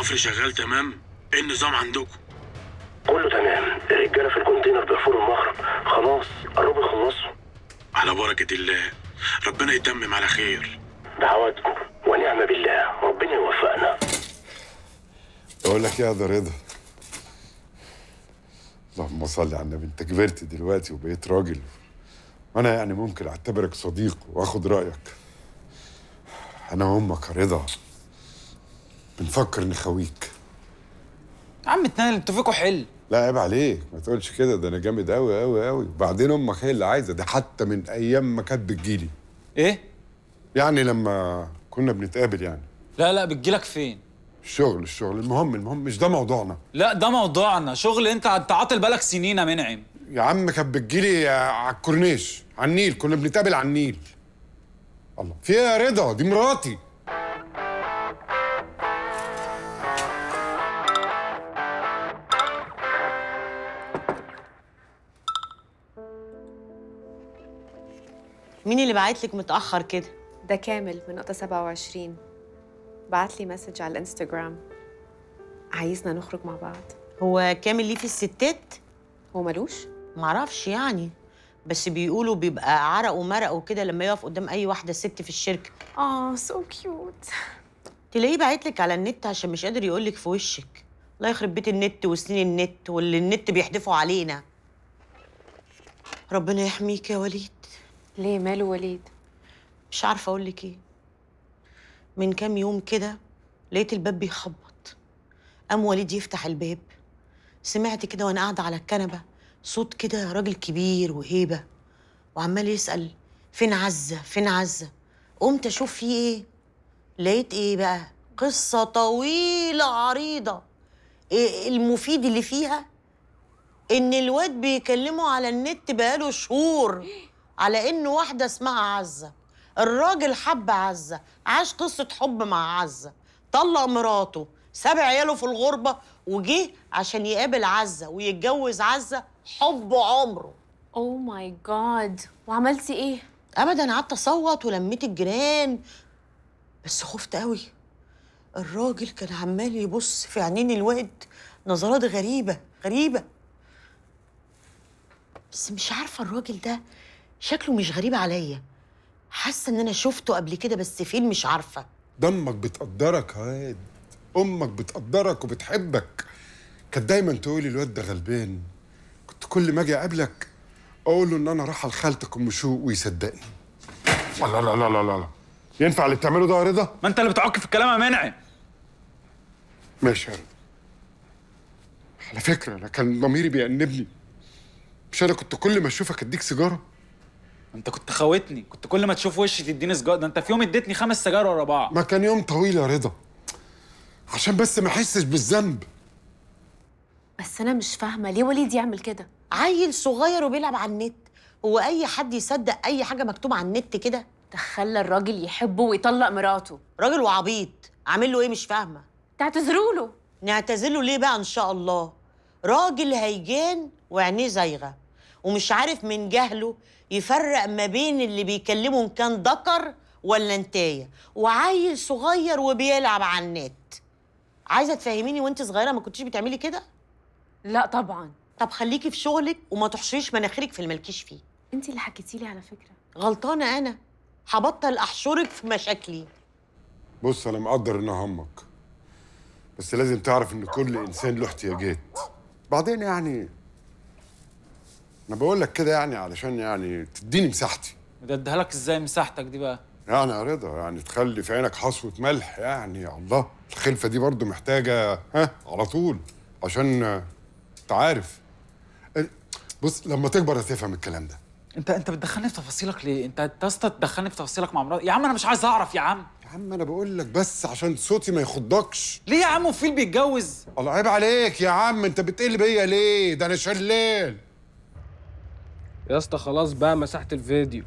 الحفر شغال تمام؟ ايه النظام عندكم؟ كله تمام الرجاله في الكونتينر بيحفروا المخرج خلاص قربوا يخلصوا على بركه الله ربنا يتمم على خير دعواتكم ونعم بالله ربنا يوفقنا اقول لك إيه يا ده رضا اللهم صل على النبي انت كبرت دلوقتي وبقيت راجل وانا يعني ممكن اعتبرك صديق واخد رايك انا يا رضا بنفكر نخويك عم انتوا اتفقوا حل لا عيب عليك ما تقولش كده ده انا جامد قوي قوي قوي وبعدين امك هي اللي عايزه ده حتى من ايام ما كانت بتجيلي ايه يعني لما كنا بنتقابل يعني لا لا بتجيلك فين الشغل الشغل المهم المهم مش ده موضوعنا لا ده موضوعنا شغل انت انت عاطل بالك سنين يا منعم يا عم كانت بتجيلي على الكورنيش على النيل كنا بنتقابل على النيل الله في ايه يا رضا دي مراتي مين اللي بعت لك متاخر كده ده كامل من نقطه 27 بعت لي مسج على الانستغرام عايزنا نخرج مع بعض هو كامل ليه في الستات هو ملوش معرفش يعني بس بيقولوا بيبقى عرق ومرق وكده لما يقف قدام اي واحده ست في الشركه اه سو كيوت تلاقيه باعت لك على النت عشان مش قادر يقول لك في وشك الله يخرب بيت النت وسنين النت واللي النت بيحدفوا علينا ربنا يحميك يا وليد ليه ماله وليد؟ مش عارفه اقول لك ايه من كام يوم كده لقيت الباب بيخبط قام وليد يفتح الباب سمعت كده وانا قاعده على الكنبه صوت كده راجل كبير وهيبه وعمال يسال فين عزه فين عزه قمت اشوف فيه ايه لقيت ايه بقى قصه طويله عريضه إيه المفيد اللي فيها ان الواد بيكلمه على النت بقاله شهور على إنه واحدة اسمها عزة الراجل حب عزة عاش قصة حب مع عزة طلق مراته ساب عياله في الغربة وجه عشان يقابل عزة ويتجوز عزة حب عمره اوه ماي جاد وعملتي ايه؟ ابدا قعدت اصوت ولميت الجيران بس خفت قوي الراجل كان عمال يبص في عينين الواد نظرات غريبة غريبة بس مش عارفة الراجل ده شكله مش غريب عليا حاسه ان انا شفته قبل كده بس فين مش عارفه ضمك بتقدرك هاد امك بتقدرك وبتحبك كانت دايما تقولي الواد ده غلبان كنت كل ما اجي اقابلك اقول له ان انا رايحه لخالتك ام شوق ويصدقني لا لا لا لا لا لا ينفع اللي بتعمله ده يا رضا ما انت اللي بتعك في الكلام يا منعم ماشي يا رضا على فكره انا كان ضميري بيأنبني مش انا كنت كل ما اشوفك اديك سيجاره انت كنت خوتني كنت كل ما تشوف وشي تديني سجاير ده انت في يوم اديتني خمس سجاير ورا بعض ما كان يوم طويل يا رضا عشان بس ما احسش بالذنب بس انا مش فاهمه ليه وليد يعمل كده عيل صغير وبيلعب على النت هو اي حد يصدق اي حاجه مكتوبه على النت كده تخلى الراجل يحبه ويطلق مراته راجل وعبيط عامل له ايه مش فاهمه تعتذروا له نعتذر له ليه بقى ان شاء الله راجل هيجان وعينيه زايغه ومش عارف من جهله يفرق ما بين اللي بيكلمه ان كان ذكر ولا انتايه وعيل صغير وبيلعب على النت عايزه تفهميني وانت صغيره ما كنتيش بتعملي كده لا طبعا طب خليكي في شغلك وما تحشريش مناخيرك في اللي مالكيش فيه انت اللي حكيتي لي على فكره غلطانه انا هبطل احشرك في مشاكلي بص انا مقدر ان همك بس لازم تعرف ان كل انسان له احتياجات بعدين يعني انا بقول لك كده يعني علشان يعني تديني مساحتي ده اديها لك ازاي مساحتك دي بقى يعني يا رضا يعني تخلي في عينك حصوه ملح يعني يا الله الخلفه دي برضو محتاجه ها على طول عشان عارف أه، بص لما تكبر هتفهم الكلام ده انت انت بتدخلني في تفاصيلك ليه انت يا اسطى تدخلني في تفاصيلك مع مراتي يا عم انا مش عايز اعرف يا عم يا عم انا بقول لك بس عشان صوتي ما يخضكش ليه يا عم وفيل بيتجوز الله عيب عليك يا عم انت بتقل بيا ليه ده انا شلال يا اسطى خلاص بقى مسحت الفيديو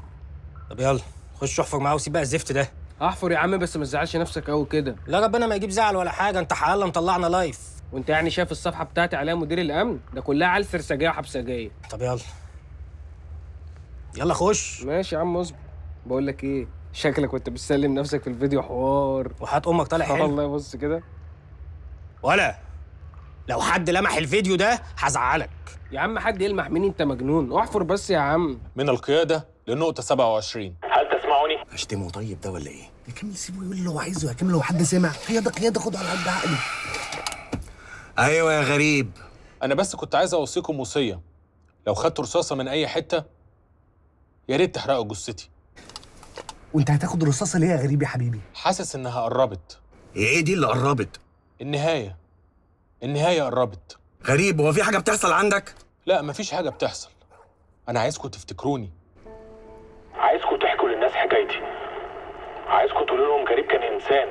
طب يلا خش احفر معاه وسيب بقى الزفت ده احفر يا عم بس ما تزعلش نفسك قوي كده لا ربنا ما يجيب زعل ولا حاجه انت حقا مطلعنا لايف وانت يعني شايف الصفحه بتاعتي عليها مدير الامن ده كلها عيال سرسجيه وحبسجيه طب يلا يلا خش ماشي يا عم اصبر بقول لك ايه شكلك وانت بتسلم نفسك في الفيديو حوار وحات امك طالع حلو والله بص كده ولا لو حد لمح الفيديو ده هزعلك يا عم حد يلمح مين انت مجنون احفر بس يا عم من القياده للنقطه 27 هل تسمعوني اشتمه طيب ده ولا ايه يكمل سيبه يقول اللي هو عايزه يا كامل لو حد سمع قياده قياده خد على قد عقلي ايوه يا غريب انا بس كنت عايز اوصيكم وصيه لو خدت رصاصه من اي حته يا ريت تحرقوا جثتي وانت هتاخد رصاصه ليه يا غريب يا حبيبي حاسس انها قربت ايه دي اللي قربت النهايه النهاية قربت غريب هو في حاجة بتحصل عندك؟ لا مفيش حاجة بتحصل أنا عايزكم تفتكروني عايزكم تحكوا للناس حكايتي عايزكم تقولوا لهم غريب كان إنسان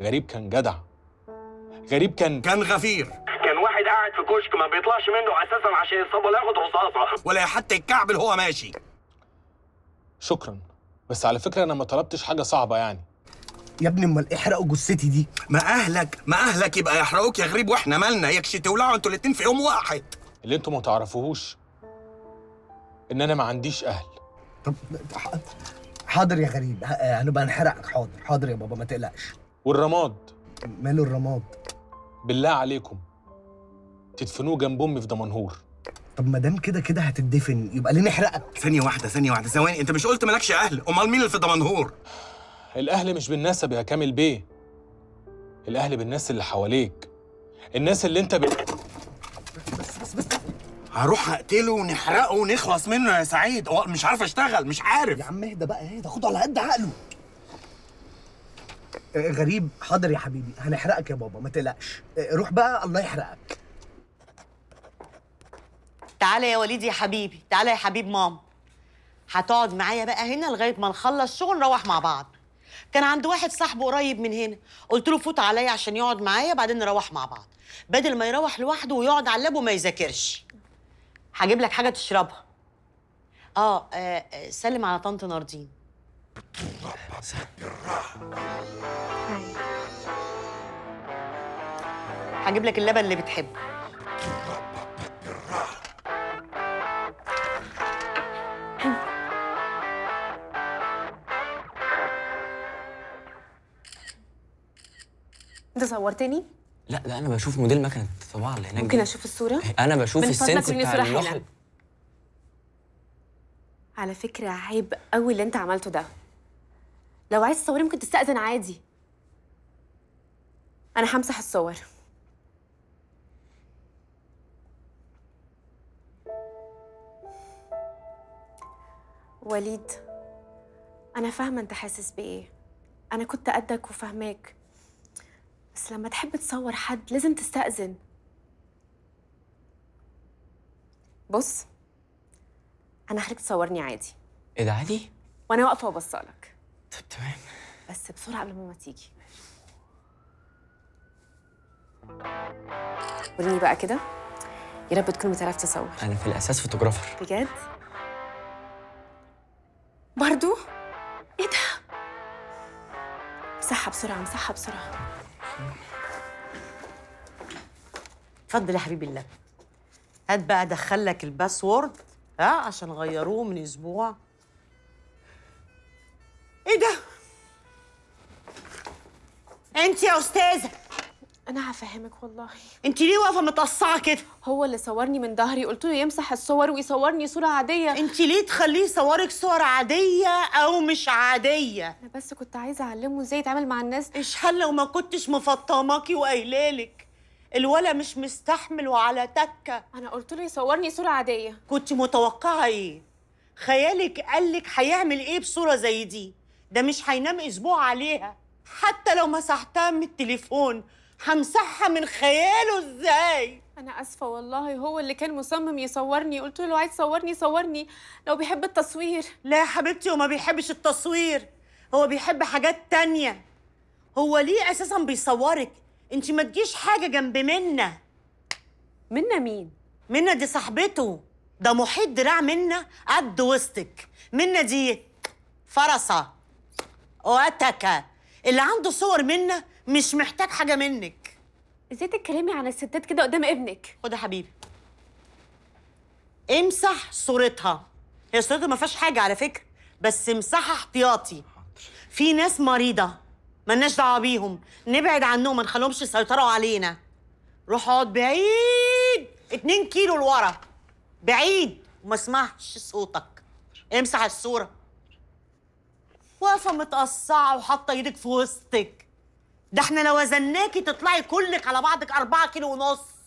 غريب كان جدع غريب كان كان غفير كان واحد قاعد في كشك ما بيطلعش منه أساسا عشان يصاب ولا ياخد رصاصة ولا حتى يتكعبل هو ماشي شكرا بس على فكرة أنا ما طلبتش حاجة صعبة يعني يا ابني امال احرقوا ايه جثتي دي ما اهلك ما اهلك يبقى يحرقوك يا غريب واحنا مالنا يكشي تولعوا انتوا الاتنين في يوم واحد اللي انتوا ما تعرفوهوش ان انا ما عنديش اهل طب حاضر يا غريب هنبقى نحرقك حاضر حاضر يا بابا ما تقلقش والرماد ماله الرماد بالله عليكم تدفنوه جنب امي في دمنهور طب ما دام كده كده هتدفن يبقى ليه نحرقك ثانيه واحده ثانيه واحده ثواني انت مش قلت مالكش اهل امال مين اللي في دمنهور الأهل مش بالنسب يا كامل بيه الأهل بالناس اللي حواليك الناس اللي أنت ب... بس بس بس هروح اقتله ونحرقه ونخلص منه يا سعيد هو مش عارف اشتغل مش عارف يا عم اهدى بقى اهدى خده على قد عقله آه، غريب حاضر يا حبيبي هنحرقك يا بابا ما تقلقش آه، روح بقى الله يحرقك تعالى يا وليدي يا حبيبي تعالى يا حبيب ماما هتقعد معايا بقى هنا لغايه ما نخلص شغل نروح مع بعض كان عند واحد صاحبه قريب من هنا قلت له فوت عليا عشان يقعد معايا بعدين نروح مع بعض بدل ما يروح لوحده ويقعد على اللاب وما يذاكرش هجيب لك حاجه تشربها اه, آه, آه، سلم على طنط ناردين هجيب لك اللبن اللي بتحبه انت صورتني؟ لا لا انا بشوف موديل مكنه الطباعه اللي هناك ممكن اشوف الصوره؟ إيه، انا بشوف السنس بتاع حلوة. على فكره عيب قوي اللي انت عملته ده لو عايز تصوري ممكن تستأذن عادي انا همسح الصور وليد انا فاهمه انت حاسس بايه انا كنت قدك وفهماك بس لما تحب تصور حد لازم تستأذن بص انا هخليك تصورني عادي ايه ده عادي؟ وانا واقفه وبصالك طب تمام بس بسرعه قبل ما تيجي وريني بقى كده يا رب تكون بتعرف تصور انا في الاساس فوتوغرافر بجد برضو ايه ده امسحها بسرعه امسحها بسرعه اتفضل يا حبيبي الله هات بقى ادخل لك الباسورد ها عشان غيروه من اسبوع ايه ده انت يا استاذه انا هفهمك والله انت ليه واقفه متقصعه كده هو اللي صورني من ظهري قلت له يمسح الصور ويصورني صوره عاديه انت ليه تخليه يصورك صور عاديه او مش عاديه انا بس كنت عايزه اعلمه ازاي يتعامل مع الناس اشحال لو ما كنتش مفطماكي وقايلالك الولا مش مستحمل وعلى تكه انا قلت له يصورني صوره عاديه كنت متوقعه ايه خيالك قال لك هيعمل ايه بصوره زي دي ده مش هينام اسبوع عليها حتى لو مسحتها من التليفون همسحها من خياله ازاي انا اسفه والله هو اللي كان مصمم يصورني قلت له عايز صورني صورني لو بيحب التصوير لا يا حبيبتي هو ما بيحبش التصوير هو بيحب حاجات تانية هو ليه اساسا بيصورك انت ما تجيش حاجه جنب منا منا مين منا دي صاحبته ده محيط دراع منا قد وسطك منا دي فرصه واتكه اللي عنده صور منا مش محتاج حاجه منك ازاي تتكلمي عن الستات كده قدام ابنك خد يا حبيبي امسح صورتها هي صورتها ما فيهاش حاجه على فكره بس امسحها احتياطي في ناس مريضه ملناش دعوه بيهم نبعد عنهم ما نخليهمش يسيطروا علينا روح اقعد بعيد 2 كيلو لورا بعيد وما اسمعش صوتك امسح الصوره واقفه متقصعه وحاطه ايدك في وسطك ده احنا لو وزناكي تطلعي كلك على بعضك أربعة كيلو ونص